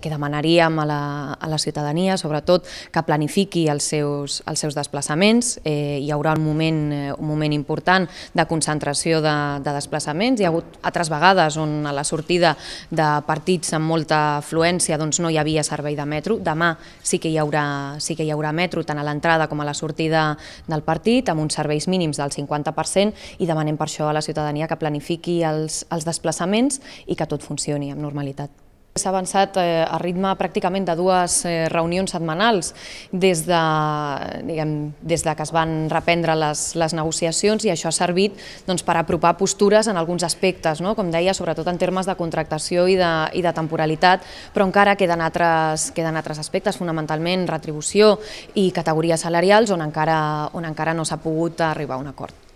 que demanaríem a la, a la ciutadania, sobretot, que planifiqui els seus, els seus desplaçaments. Eh, hi haurà un moment, eh, un moment important de concentració de, de desplaçaments. Hi ha hagut altres vegades on a la sortida de partits amb molta afluència doncs no hi havia servei de metro. Demà sí que hi haurà, sí que hi haurà metro, tant a l'entrada com a la sortida del partit, amb uns serveis mínims del 50%, i demanem per això a la ciutadania que planifiqui els, els desplaçaments i que tot funcioni amb normalitat. S'ha avançat eh, a ritme pràcticament de dues eh, reunions setmanals des de, diguem, des de que es van reprendre les, les negociacions i això ha servit doncs, per apropar postures en alguns aspectes, no? com deia, sobretot en termes de contractació i de, i de temporalitat, però encara queden altres, queden altres aspectes, fonamentalment retribució i categories salarials, on encara, on encara no s'ha pogut arribar a un acord.